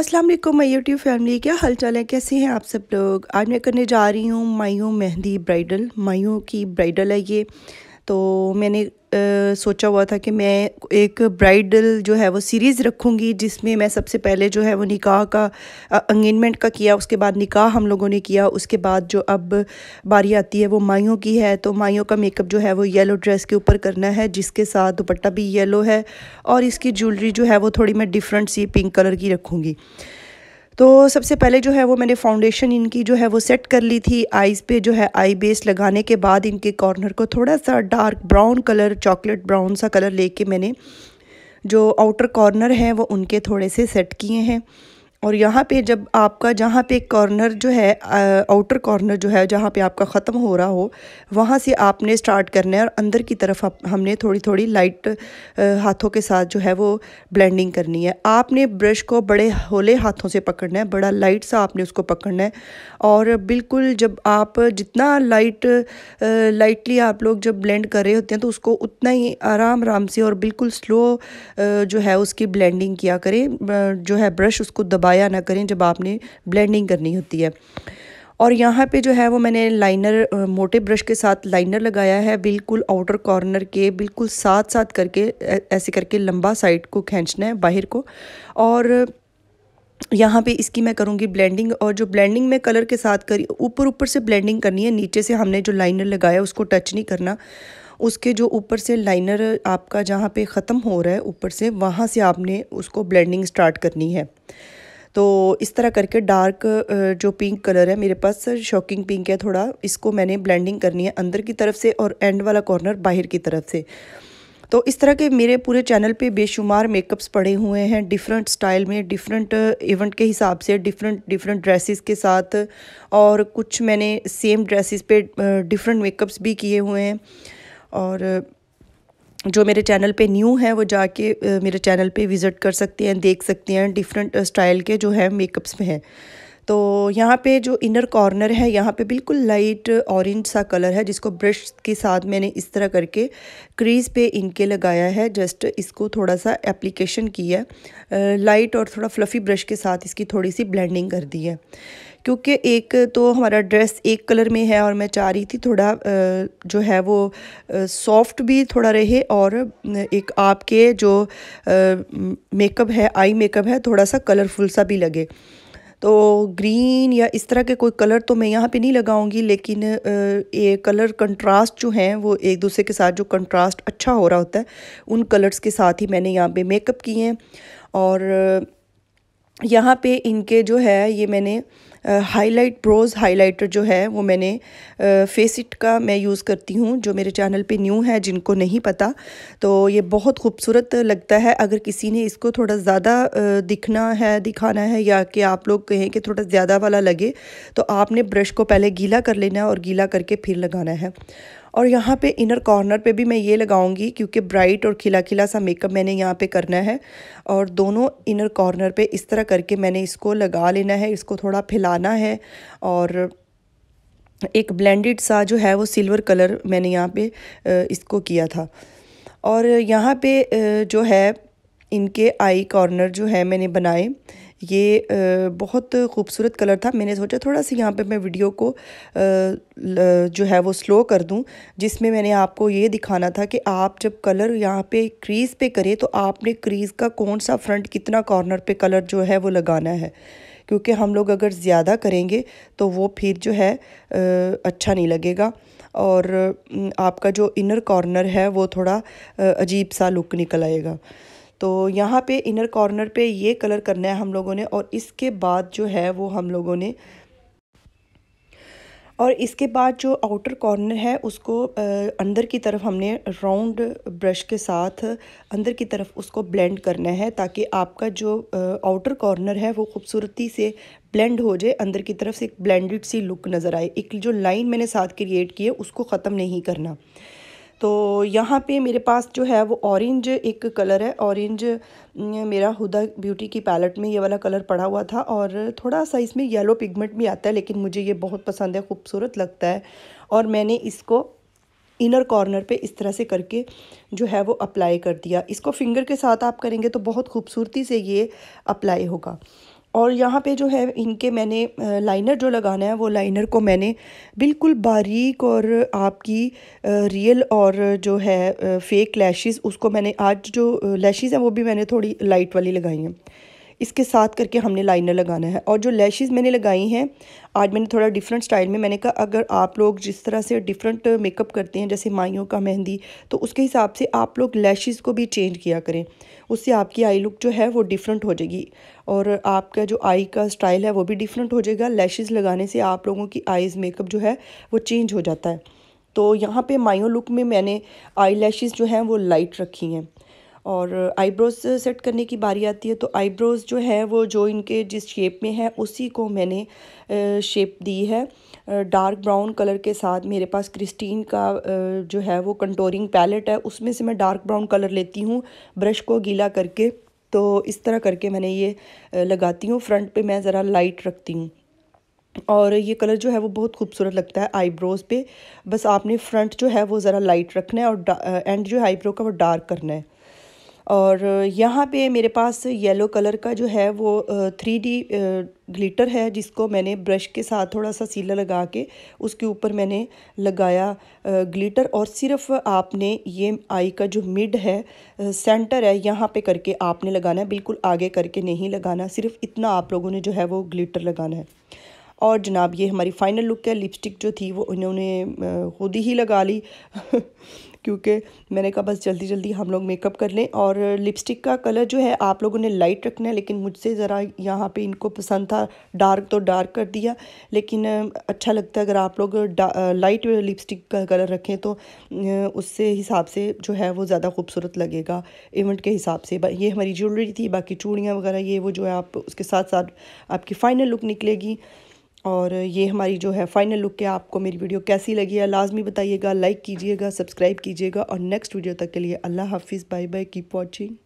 अस्सलाम वालेकुम my YouTube family क्या हालचाल है कैसे हैं आप सब लोग आज मैं करने जा रही हूँ मायूँ मेहंदी ब्राइडल मायू की ब्राइडल है ये तो मैंने आ, सोचा हुआ था कि मैं एक ब्राइडल जो है वो सीरीज़ रखूँगी जिसमें मैं सबसे पहले जो है वो निकाह का अंगेजमेंट का किया उसके बाद निकाह हम लोगों ने किया उसके बाद जो अब बारी आती है वो माइयों की है तो माइयों का मेकअप जो है वो येलो ड्रेस के ऊपर करना है जिसके साथ दुपट्टा भी येलो है और इसकी ज्वेलरी जो है वो थोड़ी मैं डिफरेंट सी पिंक कलर की रखूँगी तो सबसे पहले जो है वो मैंने फाउंडेशन इनकी जो है वो सेट कर ली थी आईज़ पे जो है आई बेस लगाने के बाद इनके कॉर्नर को थोड़ा सा dark brown colour chocolate brown सा कलर लेके मैंने जो आउटर कॉर्नर हैं वो उनके थोड़े से सेट किए हैं और यहाँ पे जब आपका जहाँ पे कॉर्नर जो है आउटर कॉर्नर जो है जहाँ पे आपका ख़त्म हो रहा हो वहाँ से आपने स्टार्ट करना है और अंदर की तरफ आप, हमने थोड़ी थोड़ी लाइट हाथों के साथ जो है वो ब्लेंडिंग करनी है आपने ब्रश को बड़े होले हाथों से पकड़ना है बड़ा लाइट सा आपने उसको पकड़ना है और बिल्कुल जब आप जितना लाइट लाइटली आप लोग जब ब्लेंड कर रहे होते हैं तो उसको उतना ही आराम आराम से और बिल्कुल स्लो जो है उसकी ब्लेंडिंग किया करें जो है ब्रश उसको दबा ज़ाया ना करें जब आपने ब्लेंडिंग करनी होती है और यहाँ पे जो है वो मैंने लाइनर मोटे ब्रश के साथ लाइनर लगाया है बिल्कुल आउटर कॉर्नर के बिल्कुल साथ साथ करके ऐसे करके लंबा साइड को खींचना है बाहर को और यहाँ पे इसकी मैं करूँगी ब्लेंडिंग और जो ब्लेंडिंग में कलर के साथ करी ऊपर ऊपर से ब्लेंडिंग करनी है नीचे से हमने जो लाइनर लगाया उसको टच नहीं करना उसके जो ऊपर से लाइनर आपका जहाँ पे ख़त्म हो रहा है ऊपर से वहाँ से आपने उसको ब्लेंडिंग स्टार्ट करनी है तो इस तरह करके डार्क जो पिंक कलर है मेरे पास शॉकिंग पिंक है थोड़ा इसको मैंने ब्लेंडिंग करनी है अंदर की तरफ से और एंड वाला कॉर्नर बाहर की तरफ से तो इस तरह के मेरे पूरे चैनल पे बेशुमार मेकअप्स पड़े हुए हैं डिफरेंट स्टाइल में डिफरेंट इवेंट के हिसाब से डिफरेंट डिफरेंट ड्रेसेस के साथ और कुछ मैंने सेम ड्रेसेस पे डिफरेंट मेकअप्स भी किए हुए हैं और जो मेरे चैनल पे न्यू हैं वो जाके मेरे चैनल पे विज़िट कर सकते हैं देख सकते हैं डिफरेंट स्टाइल के जो है मेकअप्स में हैं तो यहाँ पे जो इनर कॉर्नर है यहाँ पे बिल्कुल लाइट ऑरेंज सा कलर है जिसको ब्रश के साथ मैंने इस तरह करके क्रीज पे इनके लगाया है जस्ट इसको थोड़ा सा एप्लीकेशन किया लाइट और थोड़ा फ्लफ़ी ब्रश के साथ इसकी थोड़ी सी ब्लेंडिंग कर दी है क्योंकि एक तो हमारा ड्रेस एक कलर में है और मैं चाह रही थी थोड़ा जो है वो सॉफ्ट भी थोड़ा रहे और एक आपके जो मेकअप है आई मेकअप है थोड़ा सा कलरफुल सा भी लगे तो ग्रीन या इस तरह के कोई कलर तो मैं यहाँ पे नहीं लगाऊंगी लेकिन ये कलर कंट्रास्ट जो हैं वो एक दूसरे के साथ जो कंट्रास्ट अच्छा हो रहा होता है उन कलर्स के साथ ही मैंने यहाँ पे मेकअप किए हैं और यहाँ पे इनके जो है ये मैंने हाईलाइट प्रोज हाइलाइटर जो है वो मैंने फेसिट का मैं यूज़ करती हूँ जो मेरे चैनल पे न्यू है जिनको नहीं पता तो ये बहुत खूबसूरत लगता है अगर किसी ने इसको थोड़ा ज़्यादा दिखना है दिखाना है या कि आप लोग कहें कि थोड़ा ज़्यादा वाला लगे तो आपने ब्रश को पहले गीला कर लेना है और गीला करके फिर लगाना है और यहाँ पे इनर कॉर्नर पे भी मैं ये लगाऊंगी क्योंकि ब्राइट और खिला खिला सा मेकअप मैंने यहाँ पे करना है और दोनों इनर कॉर्नर पे इस तरह करके मैंने इसको लगा लेना है इसको थोड़ा फैलाना है और एक ब्लेंडेड सा जो है वो सिल्वर कलर मैंने यहाँ पे इसको किया था और यहाँ पे जो है इनके आई कॉर्नर जो है मैंने बनाए ये बहुत खूबसूरत कलर था मैंने सोचा थोड़ा सा यहाँ पे मैं वीडियो को जो है वो स्लो कर दूँ जिसमें मैंने आपको ये दिखाना था कि आप जब कलर यहाँ पे क्रीज़ पे करें तो आपने क्रीज़ का कौन सा फ्रंट कितना कॉर्नर पे कलर जो है वो लगाना है क्योंकि हम लोग अगर ज़्यादा करेंगे तो वो फिर जो है अच्छा नहीं लगेगा और आपका जो इनर कॉर्नर है वो थोड़ा अजीब सा लुक निकल आएगा तो यहाँ पे इनर कॉर्नर पे ये कलर करना है हम लोगों ने और इसके बाद जो है वो हम लोगों ने और इसके बाद जो आउटर कॉर्नर है उसको अंदर की तरफ हमने राउंड ब्रश के साथ अंदर की तरफ उसको ब्लेंड करना है ताकि आपका जो आउटर कॉर्नर है वो खूबसूरती से ब्लेंड हो जाए अंदर की तरफ से एक ब्लेंडेड सी लुक नज़र आए एक जो लाइन मैंने साथ क्रिएट की है उसको ख़त्म नहीं करना तो यहाँ पे मेरे पास जो है वो ऑरेंज एक कलर है ऑरेंज मेरा हुदा ब्यूटी की पैलेट में ये वाला कलर पड़ा हुआ था और थोड़ा सा इसमें येलो पिगमेंट भी आता है लेकिन मुझे ये बहुत पसंद है खूबसूरत लगता है और मैंने इसको इनर कॉर्नर पे इस तरह से करके जो है वो अप्लाई कर दिया इसको फिंगर के साथ आप करेंगे तो बहुत खूबसूरती से ये अप्लाई होगा और यहाँ पे जो है इनके मैंने लाइनर जो लगाना है वो लाइनर को मैंने बिल्कुल बारीक और आपकी रियल और जो है फ़ेक लैशेस उसको मैंने आज जो लैशेस हैं वो भी मैंने थोड़ी लाइट वाली लगाई हैं इसके साथ करके हमने लाइनर लगाना है और जो लैशेज़ मैंने लगाई हैं आज मैंने थोड़ा डिफरेंट स्टाइल में मैंने कहा अगर आप लोग जिस तरह से डिफरेंट मेकअप करते हैं जैसे माइयों का मेहंदी तो उसके हिसाब से आप लोग लैशेस को भी चेंज किया करें उससे आपकी आई लुक जो है वो डिफरेंट हो जाएगी और आपका जो आई का स्टाइल है वो भी डिफरेंट हो जाएगा लैशेज़ लगाने से आप लोगों की आईज़ मेकअप जो है वो चेंज हो जाता है तो यहाँ पर माइयों लुक में मैंने आई जो हैं वो लाइट रखी हैं और आईब्रोज सेट करने की बारी आती है तो आईब्रोज जो है वो जो इनके जिस शेप में है उसी को मैंने शेप दी है डार्क ब्राउन कलर के साथ मेरे पास क्रिस्टीन का जो है वो कंटोरिंग पैलेट है उसमें से मैं डार्क ब्राउन कलर लेती हूँ ब्रश को गीला करके तो इस तरह करके मैंने ये लगाती हूँ फ्रंट पे मैं ज़रा लाइट रखती हूँ और ये कलर जो है वो बहुत खूबसूरत लगता है आईब्रोज़ पे बस आपने फ्रंट जो है वो ज़रा लाइट रखना है और एंड जो है आईब्रो का वो डार्क करना है और यहाँ पे मेरे पास येलो कलर का जो है वो थ्री डी ग्लिटर है जिसको मैंने ब्रश के साथ थोड़ा सा सीला लगा के उसके ऊपर मैंने लगाया ग्लिटर और सिर्फ आपने ये आई का जो मिड है सेंटर है यहाँ पे करके आपने लगाना है बिल्कुल आगे करके नहीं लगाना सिर्फ इतना आप लोगों ने जो है वो ग्लिटर लगाना है और जनाब ये हमारी फ़ाइनल लुक है लिपस्टिक जो थी वो इन्होंने खुद ही लगा ली क्योंकि मैंने कहा बस जल्दी जल्दी हम लोग मेकअप कर लें और लिपस्टिक का कलर जो है आप लोगों ने लाइट रखना है लेकिन मुझसे ज़रा यहाँ पे इनको पसंद था डार्क तो डार्क कर दिया लेकिन अच्छा लगता है अगर आप लोग लाइट लिपस्टिक का कलर रखें तो उससे हिसाब से जो है वो ज़्यादा खूबसूरत लगेगा इवेंट के हिसाब से ये हमारी ज्वेलरी थी बाकी चूड़ियाँ वगैरह ये वो जो है आप उसके साथ साथ आपकी फ़ाइनल लुक निकलेगी और ये हमारी जो है फाइनल लुक है आपको मेरी वीडियो कैसी लगी है लाजमी बताइएगा लाइक कीजिएगा सब्सक्राइब कीजिएगा और नेक्स्ट वीडियो तक के लिए अल्लाह हाफिज़ बाय बाय कीप वॉचिंग